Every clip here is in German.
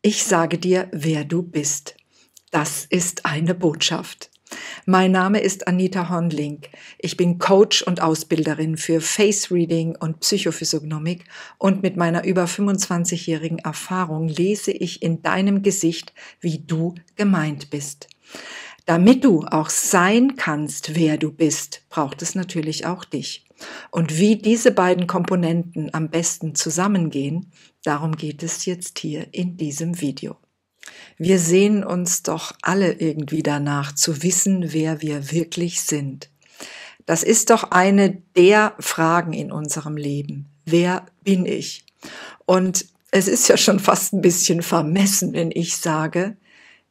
Ich sage dir, wer du bist. Das ist eine Botschaft. Mein Name ist Anita Hornling. Ich bin Coach und Ausbilderin für Face Reading und Psychophysiognomik und mit meiner über 25-jährigen Erfahrung lese ich in deinem Gesicht, wie du gemeint bist. Damit du auch sein kannst, wer du bist, braucht es natürlich auch dich. Und wie diese beiden Komponenten am besten zusammengehen, darum geht es jetzt hier in diesem Video. Wir sehen uns doch alle irgendwie danach, zu wissen, wer wir wirklich sind. Das ist doch eine der Fragen in unserem Leben. Wer bin ich? Und es ist ja schon fast ein bisschen vermessen, wenn ich sage,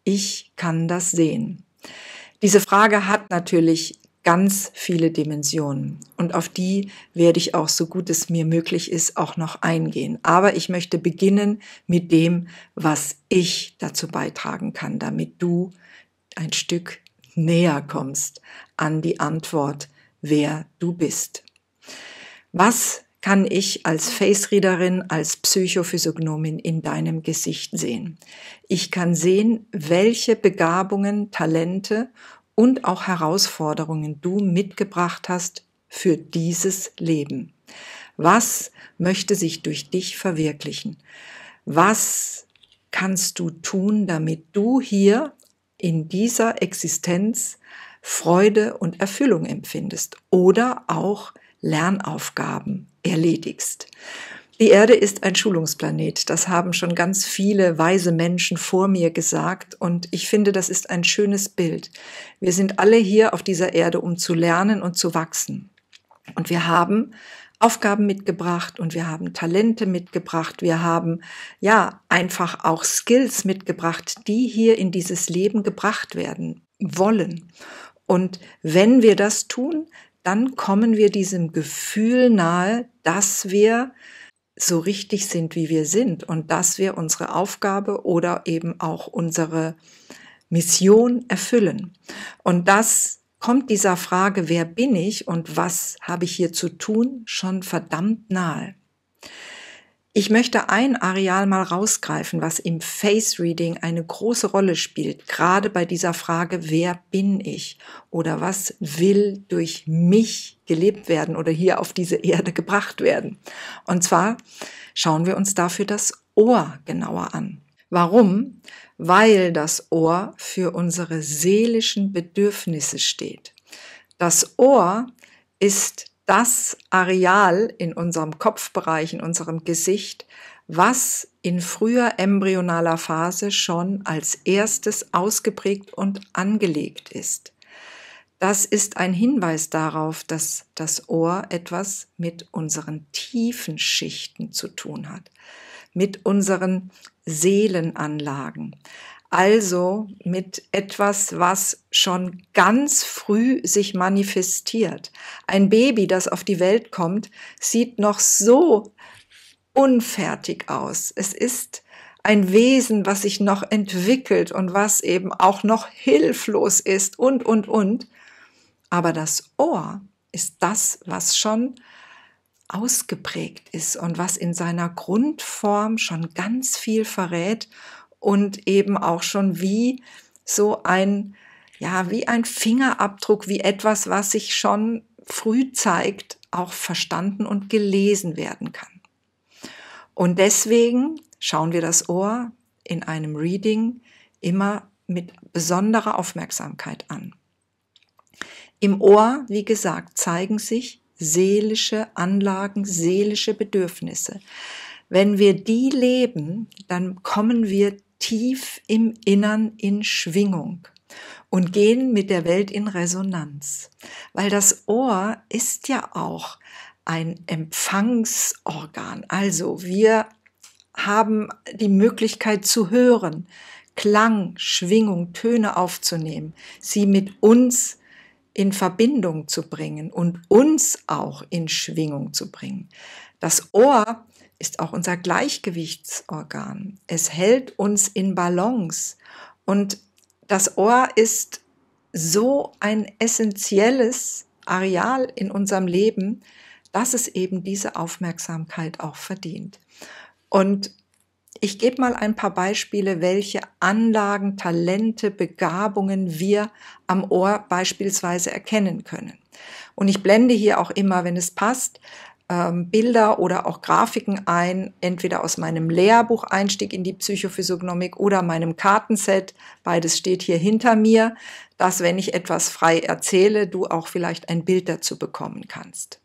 ich kann das sehen. Diese Frage hat natürlich ganz viele Dimensionen und auf die werde ich auch so gut es mir möglich ist auch noch eingehen. Aber ich möchte beginnen mit dem, was ich dazu beitragen kann, damit du ein Stück näher kommst an die Antwort, wer du bist. Was kann ich als Face-Readerin, als Psychophysiognomin in deinem Gesicht sehen? Ich kann sehen, welche Begabungen, Talente und auch Herausforderungen du mitgebracht hast für dieses Leben. Was möchte sich durch dich verwirklichen? Was kannst du tun, damit du hier in dieser Existenz Freude und Erfüllung empfindest oder auch Lernaufgaben erledigst? Die Erde ist ein Schulungsplanet. Das haben schon ganz viele weise Menschen vor mir gesagt. Und ich finde, das ist ein schönes Bild. Wir sind alle hier auf dieser Erde, um zu lernen und zu wachsen. Und wir haben Aufgaben mitgebracht und wir haben Talente mitgebracht. Wir haben ja einfach auch Skills mitgebracht, die hier in dieses Leben gebracht werden wollen. Und wenn wir das tun, dann kommen wir diesem Gefühl nahe, dass wir so richtig sind, wie wir sind und dass wir unsere Aufgabe oder eben auch unsere Mission erfüllen. Und das kommt dieser Frage, wer bin ich und was habe ich hier zu tun, schon verdammt nahe. Ich möchte ein Areal mal rausgreifen, was im Face Reading eine große Rolle spielt, gerade bei dieser Frage, wer bin ich oder was will durch mich gelebt werden oder hier auf diese Erde gebracht werden. Und zwar schauen wir uns dafür das Ohr genauer an. Warum? Weil das Ohr für unsere seelischen Bedürfnisse steht. Das Ohr ist das Areal in unserem Kopfbereich, in unserem Gesicht, was in früher embryonaler Phase schon als erstes ausgeprägt und angelegt ist. Das ist ein Hinweis darauf, dass das Ohr etwas mit unseren tiefen Schichten zu tun hat, mit unseren Seelenanlagen. Also mit etwas, was schon ganz früh sich manifestiert. Ein Baby, das auf die Welt kommt, sieht noch so unfertig aus. Es ist ein Wesen, was sich noch entwickelt und was eben auch noch hilflos ist und, und, und. Aber das Ohr ist das, was schon ausgeprägt ist und was in seiner Grundform schon ganz viel verrät und eben auch schon wie so ein, ja, wie ein Fingerabdruck, wie etwas, was sich schon früh zeigt, auch verstanden und gelesen werden kann. Und deswegen schauen wir das Ohr in einem Reading immer mit besonderer Aufmerksamkeit an. Im Ohr, wie gesagt, zeigen sich seelische Anlagen, seelische Bedürfnisse. Wenn wir die leben, dann kommen wir tief im Innern in Schwingung und gehen mit der Welt in Resonanz, weil das Ohr ist ja auch ein Empfangsorgan. Also wir haben die Möglichkeit zu hören, Klang, Schwingung, Töne aufzunehmen, sie mit uns in Verbindung zu bringen und uns auch in Schwingung zu bringen. Das Ohr ist auch unser Gleichgewichtsorgan. Es hält uns in Balance. Und das Ohr ist so ein essentielles Areal in unserem Leben, dass es eben diese Aufmerksamkeit auch verdient. Und ich gebe mal ein paar Beispiele, welche Anlagen, Talente, Begabungen wir am Ohr beispielsweise erkennen können. Und ich blende hier auch immer, wenn es passt, ähm, Bilder oder auch Grafiken ein, entweder aus meinem Lehrbuch Einstieg in die Psychophysiognomik oder meinem Kartenset. Beides steht hier hinter mir, dass wenn ich etwas frei erzähle, du auch vielleicht ein Bild dazu bekommen kannst.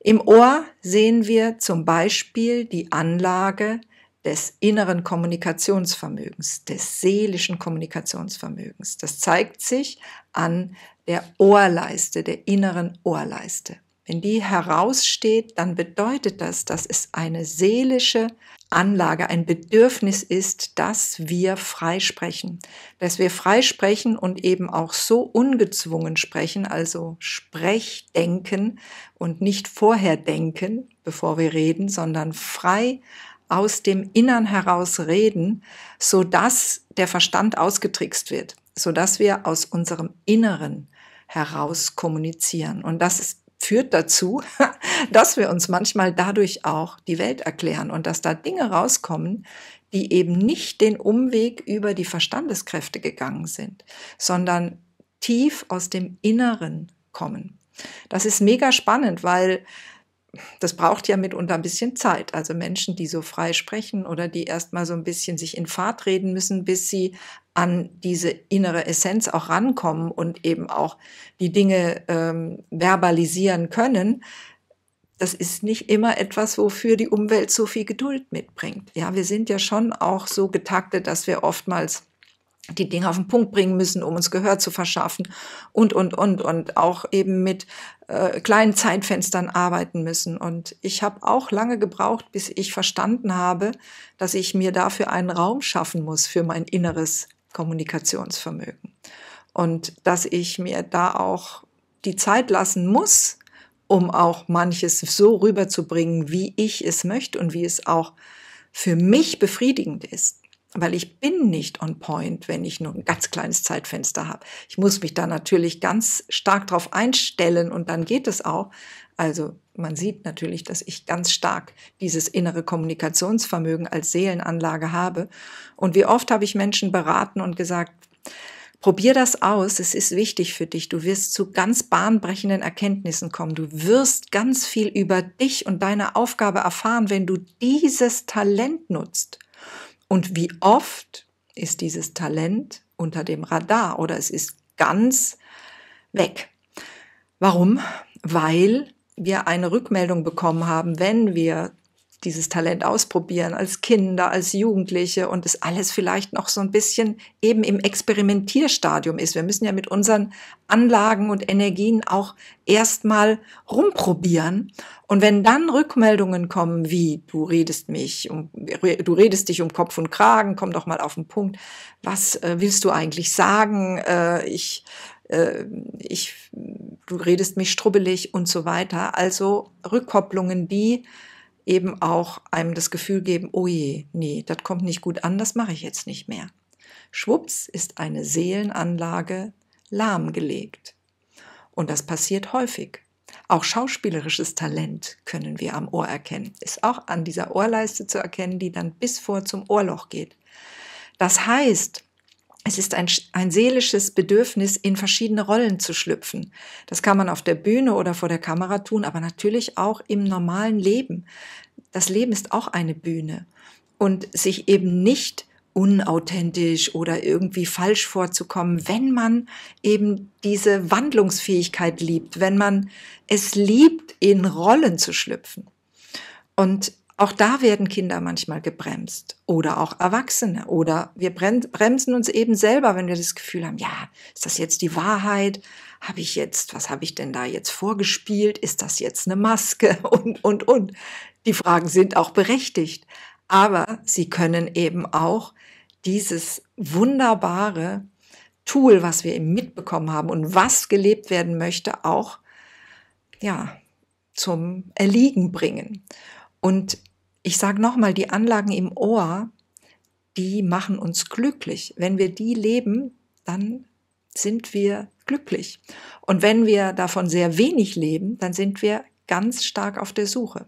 Im Ohr sehen wir zum Beispiel die Anlage des inneren Kommunikationsvermögens, des seelischen Kommunikationsvermögens. Das zeigt sich an der Ohrleiste, der inneren Ohrleiste. Wenn die heraussteht, dann bedeutet das, dass es eine seelische Anlage, ein Bedürfnis ist, dass wir frei sprechen. Dass wir frei sprechen und eben auch so ungezwungen sprechen, also Sprechdenken und nicht vorher denken, bevor wir reden, sondern frei aus dem Innern heraus reden, so dass der Verstand ausgetrickst wird, so dass wir aus unserem Inneren heraus kommunizieren. Und das ist führt dazu, dass wir uns manchmal dadurch auch die Welt erklären und dass da Dinge rauskommen, die eben nicht den Umweg über die Verstandeskräfte gegangen sind, sondern tief aus dem Inneren kommen. Das ist mega spannend, weil das braucht ja mitunter ein bisschen Zeit. Also Menschen, die so frei sprechen oder die erstmal so ein bisschen sich in Fahrt reden müssen, bis sie an diese innere Essenz auch rankommen und eben auch die Dinge ähm, verbalisieren können. Das ist nicht immer etwas, wofür die Umwelt so viel Geduld mitbringt. Ja, wir sind ja schon auch so getaktet, dass wir oftmals die Dinge auf den Punkt bringen müssen, um uns Gehör zu verschaffen und, und, und, und auch eben mit äh, kleinen Zeitfenstern arbeiten müssen. Und ich habe auch lange gebraucht, bis ich verstanden habe, dass ich mir dafür einen Raum schaffen muss für mein inneres Kommunikationsvermögen. Und dass ich mir da auch die Zeit lassen muss, um auch manches so rüberzubringen, wie ich es möchte und wie es auch für mich befriedigend ist weil ich bin nicht on point, wenn ich nur ein ganz kleines Zeitfenster habe. Ich muss mich da natürlich ganz stark drauf einstellen und dann geht es auch. Also man sieht natürlich, dass ich ganz stark dieses innere Kommunikationsvermögen als Seelenanlage habe. Und wie oft habe ich Menschen beraten und gesagt, Probier das aus, es ist wichtig für dich. Du wirst zu ganz bahnbrechenden Erkenntnissen kommen. Du wirst ganz viel über dich und deine Aufgabe erfahren, wenn du dieses Talent nutzt. Und wie oft ist dieses Talent unter dem Radar oder es ist ganz weg. Warum? Weil wir eine Rückmeldung bekommen haben, wenn wir dieses Talent ausprobieren, als Kinder, als Jugendliche und es alles vielleicht noch so ein bisschen eben im Experimentierstadium ist. Wir müssen ja mit unseren Anlagen und Energien auch erstmal rumprobieren. Und wenn dann Rückmeldungen kommen wie, du redest mich um, du redest dich um Kopf und Kragen, komm doch mal auf den Punkt. Was äh, willst du eigentlich sagen? Äh, ich, äh, ich, du redest mich strubbelig und so weiter. Also Rückkopplungen, die eben auch einem das Gefühl geben, oh je, nee, das kommt nicht gut an, das mache ich jetzt nicht mehr. Schwupps ist eine Seelenanlage lahmgelegt. Und das passiert häufig. Auch schauspielerisches Talent können wir am Ohr erkennen. Ist auch an dieser Ohrleiste zu erkennen, die dann bis vor zum Ohrloch geht. Das heißt, es ist ein, ein seelisches Bedürfnis, in verschiedene Rollen zu schlüpfen. Das kann man auf der Bühne oder vor der Kamera tun, aber natürlich auch im normalen Leben das Leben ist auch eine Bühne und sich eben nicht unauthentisch oder irgendwie falsch vorzukommen, wenn man eben diese Wandlungsfähigkeit liebt, wenn man es liebt, in Rollen zu schlüpfen. Und auch da werden Kinder manchmal gebremst oder auch Erwachsene oder wir bremsen uns eben selber, wenn wir das Gefühl haben, ja, ist das jetzt die Wahrheit? Habe ich jetzt, was habe ich denn da jetzt vorgespielt? Ist das jetzt eine Maske? Und, und, und. Die Fragen sind auch berechtigt, aber sie können eben auch dieses wunderbare Tool, was wir eben mitbekommen haben und was gelebt werden möchte, auch, ja, zum Erliegen bringen. Und ich sage nochmal, die Anlagen im Ohr, die machen uns glücklich. Wenn wir die leben, dann sind wir glücklich. Und wenn wir davon sehr wenig leben, dann sind wir ganz stark auf der Suche.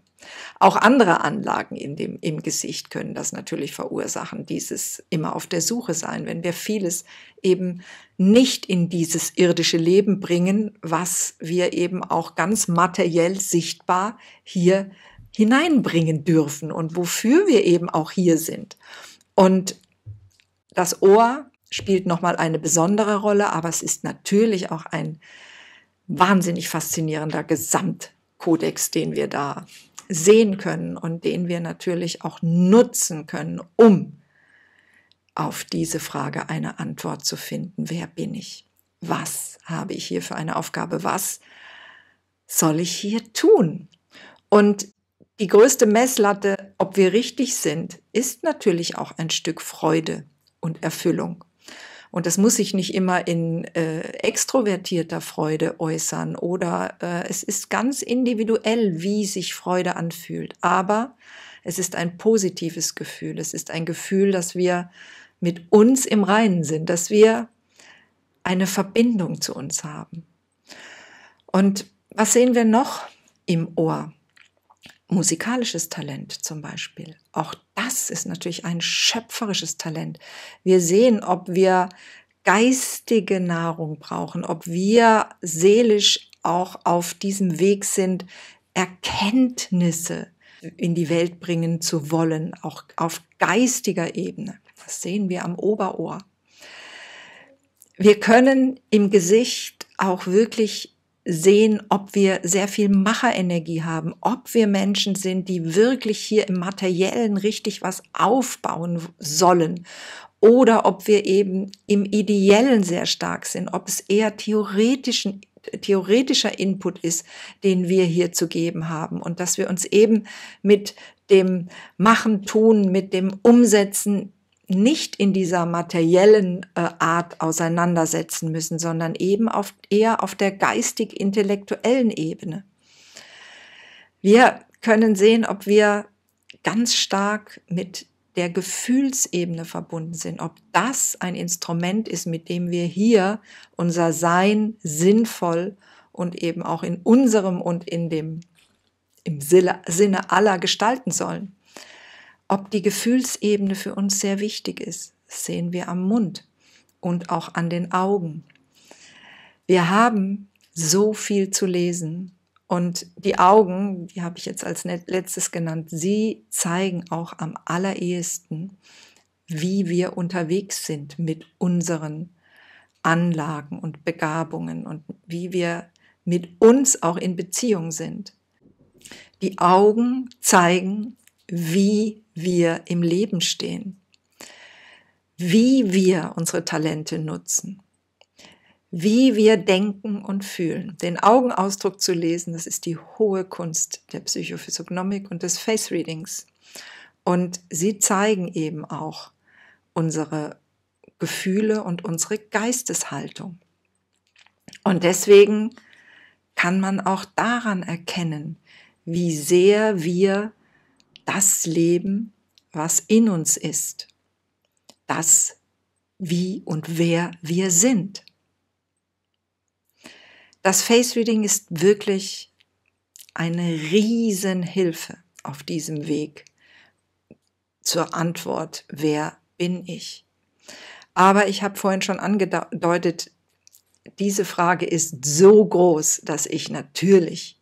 Auch andere Anlagen in dem, im Gesicht können das natürlich verursachen, dieses immer auf der Suche sein, wenn wir vieles eben nicht in dieses irdische Leben bringen, was wir eben auch ganz materiell sichtbar hier hineinbringen dürfen und wofür wir eben auch hier sind. Und das Ohr spielt nochmal eine besondere Rolle, aber es ist natürlich auch ein wahnsinnig faszinierender Gesamtkodex, den wir da sehen können und den wir natürlich auch nutzen können, um auf diese Frage eine Antwort zu finden. Wer bin ich? Was habe ich hier für eine Aufgabe? Was soll ich hier tun? Und die größte Messlatte, ob wir richtig sind, ist natürlich auch ein Stück Freude und Erfüllung. Und das muss sich nicht immer in äh, extrovertierter Freude äußern oder äh, es ist ganz individuell, wie sich Freude anfühlt. Aber es ist ein positives Gefühl. Es ist ein Gefühl, dass wir mit uns im Reinen sind, dass wir eine Verbindung zu uns haben. Und was sehen wir noch im Ohr? musikalisches Talent zum Beispiel. Auch das ist natürlich ein schöpferisches Talent. Wir sehen, ob wir geistige Nahrung brauchen, ob wir seelisch auch auf diesem Weg sind, Erkenntnisse in die Welt bringen zu wollen, auch auf geistiger Ebene. Das sehen wir am Oberohr. Wir können im Gesicht auch wirklich sehen, ob wir sehr viel Macherenergie haben, ob wir Menschen sind, die wirklich hier im materiellen richtig was aufbauen sollen oder ob wir eben im ideellen sehr stark sind, ob es eher theoretischen theoretischer Input ist, den wir hier zu geben haben und dass wir uns eben mit dem Machen, Tun, mit dem Umsetzen nicht in dieser materiellen äh, Art auseinandersetzen müssen, sondern eben auf, eher auf der geistig-intellektuellen Ebene. Wir können sehen, ob wir ganz stark mit der Gefühlsebene verbunden sind, ob das ein Instrument ist, mit dem wir hier unser Sein sinnvoll und eben auch in unserem und in dem im Sinne aller gestalten sollen. Ob die Gefühlsebene für uns sehr wichtig ist, sehen wir am Mund und auch an den Augen. Wir haben so viel zu lesen und die Augen, die habe ich jetzt als letztes genannt, sie zeigen auch am allerersten, wie wir unterwegs sind mit unseren Anlagen und Begabungen und wie wir mit uns auch in Beziehung sind. Die Augen zeigen, wie wir im Leben stehen, wie wir unsere Talente nutzen, wie wir denken und fühlen. Den Augenausdruck zu lesen, das ist die hohe Kunst der Psychophysiognomik und des Face Readings. Und sie zeigen eben auch unsere Gefühle und unsere Geisteshaltung. Und deswegen kann man auch daran erkennen, wie sehr wir das Leben, was in uns ist, das, wie und wer wir sind. Das Face Reading ist wirklich eine Riesenhilfe auf diesem Weg zur Antwort, wer bin ich? Aber ich habe vorhin schon angedeutet, diese Frage ist so groß, dass ich natürlich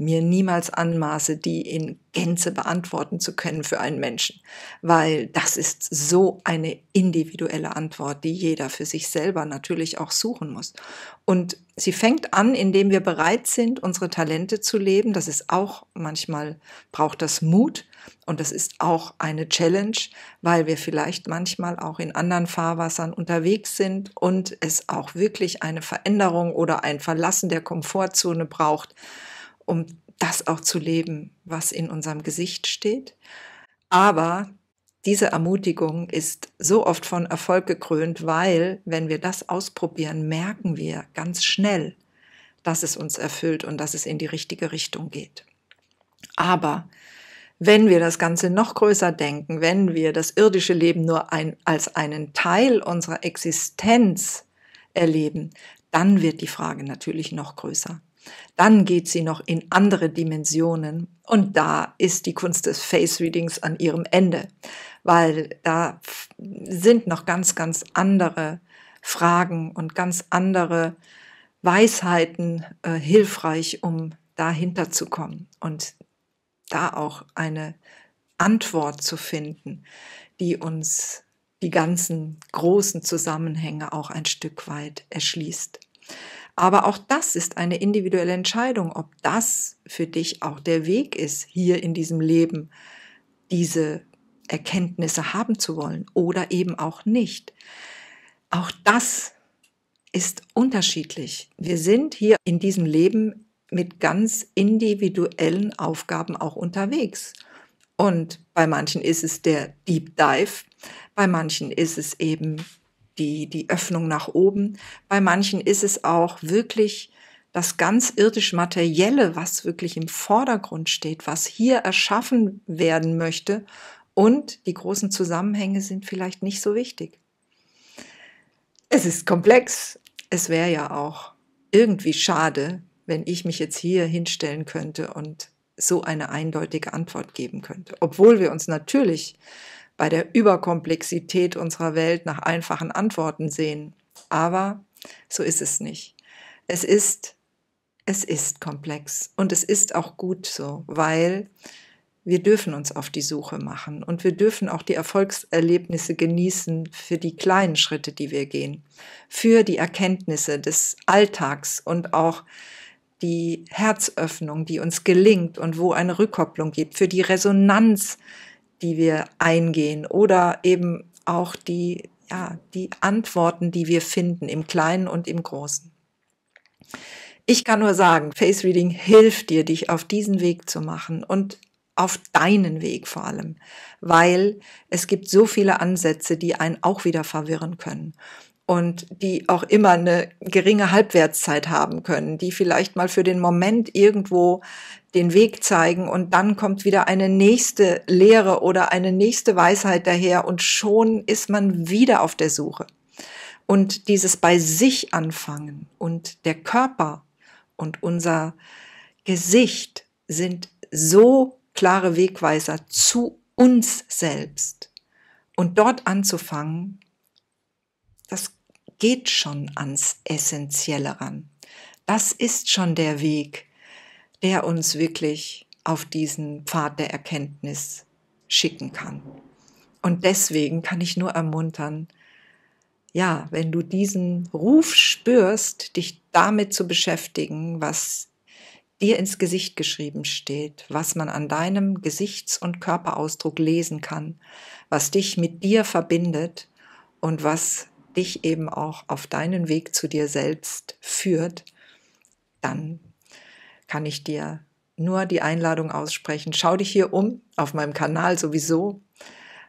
mir niemals anmaße, die in Gänze beantworten zu können für einen Menschen, weil das ist so eine individuelle Antwort, die jeder für sich selber natürlich auch suchen muss. Und sie fängt an, indem wir bereit sind, unsere Talente zu leben. Das ist auch manchmal braucht das Mut und das ist auch eine Challenge, weil wir vielleicht manchmal auch in anderen Fahrwassern unterwegs sind und es auch wirklich eine Veränderung oder ein Verlassen der Komfortzone braucht um das auch zu leben, was in unserem Gesicht steht. Aber diese Ermutigung ist so oft von Erfolg gekrönt, weil wenn wir das ausprobieren, merken wir ganz schnell, dass es uns erfüllt und dass es in die richtige Richtung geht. Aber wenn wir das Ganze noch größer denken, wenn wir das irdische Leben nur ein, als einen Teil unserer Existenz erleben, dann wird die Frage natürlich noch größer dann geht sie noch in andere Dimensionen und da ist die Kunst des Face Readings an ihrem Ende, weil da sind noch ganz, ganz andere Fragen und ganz andere Weisheiten äh, hilfreich, um dahinter zu kommen und da auch eine Antwort zu finden, die uns die ganzen großen Zusammenhänge auch ein Stück weit erschließt. Aber auch das ist eine individuelle Entscheidung, ob das für dich auch der Weg ist, hier in diesem Leben diese Erkenntnisse haben zu wollen oder eben auch nicht. Auch das ist unterschiedlich. Wir sind hier in diesem Leben mit ganz individuellen Aufgaben auch unterwegs. Und bei manchen ist es der Deep Dive, bei manchen ist es eben die, die Öffnung nach oben. Bei manchen ist es auch wirklich das ganz irdisch Materielle, was wirklich im Vordergrund steht, was hier erschaffen werden möchte. Und die großen Zusammenhänge sind vielleicht nicht so wichtig. Es ist komplex. Es wäre ja auch irgendwie schade, wenn ich mich jetzt hier hinstellen könnte und so eine eindeutige Antwort geben könnte. Obwohl wir uns natürlich bei der Überkomplexität unserer Welt nach einfachen Antworten sehen. Aber so ist es nicht. Es ist, es ist komplex und es ist auch gut so, weil wir dürfen uns auf die Suche machen und wir dürfen auch die Erfolgserlebnisse genießen für die kleinen Schritte, die wir gehen, für die Erkenntnisse des Alltags und auch die Herzöffnung, die uns gelingt und wo eine Rückkopplung gibt, für die Resonanz, die wir eingehen oder eben auch die, ja, die Antworten, die wir finden im Kleinen und im Großen. Ich kann nur sagen, Face Reading hilft dir, dich auf diesen Weg zu machen und auf deinen Weg vor allem, weil es gibt so viele Ansätze, die einen auch wieder verwirren können und die auch immer eine geringe Halbwertszeit haben können, die vielleicht mal für den Moment irgendwo den Weg zeigen und dann kommt wieder eine nächste Lehre oder eine nächste Weisheit daher und schon ist man wieder auf der Suche. Und dieses bei sich anfangen und der Körper und unser Gesicht sind so klare Wegweiser zu uns selbst. Und dort anzufangen, das geht schon ans Essentielle ran. Das ist schon der Weg, der uns wirklich auf diesen Pfad der Erkenntnis schicken kann. Und deswegen kann ich nur ermuntern, ja, wenn du diesen Ruf spürst, dich damit zu beschäftigen, was dir ins Gesicht geschrieben steht, was man an deinem Gesichts- und Körperausdruck lesen kann, was dich mit dir verbindet und was dich eben auch auf deinen Weg zu dir selbst führt, dann kann ich dir nur die Einladung aussprechen. Schau dich hier um, auf meinem Kanal sowieso.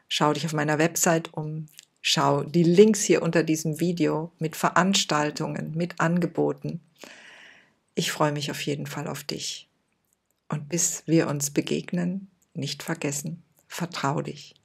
Schau dich auf meiner Website um. Schau die Links hier unter diesem Video mit Veranstaltungen, mit Angeboten. Ich freue mich auf jeden Fall auf dich. Und bis wir uns begegnen, nicht vergessen, vertrau dich.